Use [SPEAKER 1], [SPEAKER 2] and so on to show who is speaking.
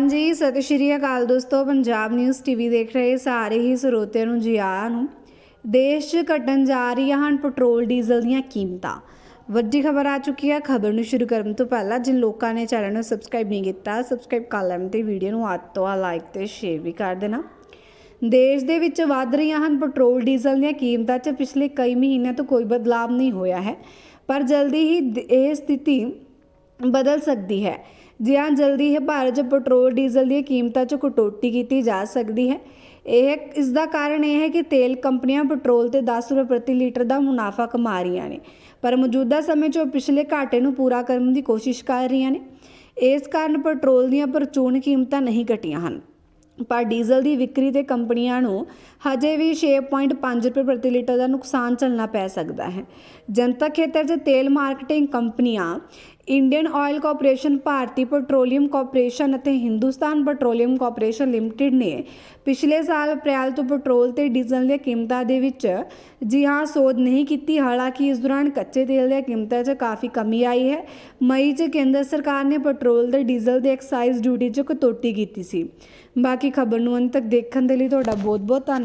[SPEAKER 1] ਹਾਂਜੀ ਸਤਿ ਸ਼੍ਰੀ ਅਕਾਲ ਦੋਸਤੋ ਪੰਜਾਬ ਨਿਊਜ਼ ਟੀਵੀ ਦੇਖ ਰਹੇ ਸਾਰੇ ਹੀ ਸਰੋਤਿਆਂ ਨੂੰ ਜੀ ਆਇਆਂ ਨੂੰ ਦੇਸ਼ 'ਚ ਘਟਣ ਜਾ ਰਹੀਆਂ ਹਨ ਪੈਟਰੋਲ ਡੀਜ਼ਲ ਦੀਆਂ ਕੀਮਤਾਂ ਵੱਡੀ ਖਬਰ ਆ ਚੁੱਕੀ ਹੈ ਖਬਰ ਨੂੰ ਸ਼ੁਰੂ ਕਰਨ ਤੋਂ ਪਹਿਲਾਂ ਜਿਨ ਲੋਕਾਂ ਨੇ ਚੈਨਲ ਨੂੰ ਸਬਸਕ੍ਰਾਈਬ ਨਹੀਂ ਕੀਤਾ ਸਬਸਕ੍ਰਾਈਬ ਕਰ ਲੈਣ ਤੇ ਵੀਡੀਓ ਨੂੰ ਹੱਥ ਤੋਂ ਲਾਈਕ ਤੇ ਸ਼ੇਅਰ ਵੀ ਕਰ ਦੇਣਾ ਦੇਸ਼ ਦੇ ਵਿੱਚ ਵੱਧ ਰਹੀਆਂ ਹਨ ਪੈਟਰੋਲ ਡੀਜ਼ਲ ਦੀਆਂ ਕੀਮਤਾਂ 'ਚ ਪਿਛਲੇ ਕਈ ਮਹੀਨਿਆਂ ਤੋਂ ਕੋਈ ਬਦਲਾਅ ਨਹੀਂ ਹੋਇਆ ਹੈ ਪਰ ਜਲਦੀ ਹੀ ਇਹ ਸਥਿਤੀ ਬਦਲ ਸਕਦੀ ਹੈ ਜਿਆਂ ਜਲਦੀ ਹੈ ਭਾਰਤ 'ਚ ਪੈਟਰੋਲ ਡੀਜ਼ਲ ਦੀਆਂ ਕੀਮਤਾਂ 'ਚ ਕਟੌਤੀ ਕੀਤੀ ਜਾ ਸਕਦੀ ਹੈ ਇਹ ਇਸ ਦਾ ਕਾਰਨ ਇਹ ਹੈ ਕਿ ਤੇਲ ਕੰਪਨੀਆਂ ਪੈਟਰੋਲ ਤੇ 10 ਰੁਪਏ ਪ੍ਰਤੀ ਲੀਟਰ ਦਾ ਮੁਨਾਫਾ ਕਮਾ ਰਹੀਆਂ ਨੇ ਪਰ ਮੌਜੂਦਾ ਸਮੇਂ 'ਚ ਉਹ ਪਿਛਲੇ ਘਾਟੇ ਨੂੰ ਪੂਰਾ ਕਰਨ ਦੀ ਕੋਸ਼ਿਸ਼ ਕਰ ਰਹੀਆਂ ਨੇ ਇਸ ਕਾਰਨ ਪੈਟਰੋਲ ਦੀਆਂ ਪਰਚੂਨ ਕੀਮਤਾਂ ਨਹੀਂ ਘਟੀਆਂ ਹਨ ਪਰ ਡੀਜ਼ਲ ਦੀ ਵਿਕਰੀ ਤੇ ਕੰਪਨੀਆਂ ਨੂੰ ਹਜੇ ਵੀ 6.5 ਰੁਪਏ ਪ੍ਰਤੀ ਲੀਟਰ ਦਾ ਨੁਕਸਾਨ ਚਲਣਾ ਪੈ ਸਕਦਾ ਹੈ ਜਨਤਕ ਖੇਤਰ 'ਚ ਤੇਲ ਮਾਰਕੀਟਿੰਗ ਕੰਪਨੀਆਂ Indian oil corporation Bharati petroleum corporation ਅਤੇ ਹਿੰਦੁਸਤਾਨ ਪੈਟਰੋਲੀਅਮ ਕਾਰਪੋਰੇਸ਼ਨ ਲਿਮਟਿਡ ਨੇ ਪਿਛਲੇ ਸਾਲ ਅਪ੍ਰੈਲ ਤੋਂ ਪੈਟਰੋਲ ਤੇ ਡੀਜ਼ਲ ਦੀਆਂ ਕੀਮਤਾਂ ਦੇ ਵਿੱਚ ਜੀ ਹਾਂ ਸੋਧ ਨਹੀਂ ਕੀਤੀ ਹਾਲਾਂਕਿ ਇਸ ਦੌਰਾਨ ਕੱਚੇ ਤੇਲ ਦੀਆਂ ਕੀਮਤਾਂ 'ਚ ਕਾਫੀ ਕਮੀ ਆਈ ਹੈ ਮਈ 'ਚ ਕੇਂਦਰ ਸਰਕਾਰ ਨੇ ਪੈਟਰੋਲ ਤੇ ਡੀਜ਼ਲ ਦੇ ਐਕਸਾਈਜ਼ ਡਿਊਟੀ 'ਚ ਕਟੌਤੀ ਕੀਤੀ ਸੀ ਬਾਕੀ ਖਬਰ ਨੂੰ ਅੰਤ ਤੱਕ ਦੇਖਣ ਦੇ ਲਈ ਤੁਹਾਡਾ ਬਹੁਤ ਬਹੁਤ ਧੰਨਵਾਦ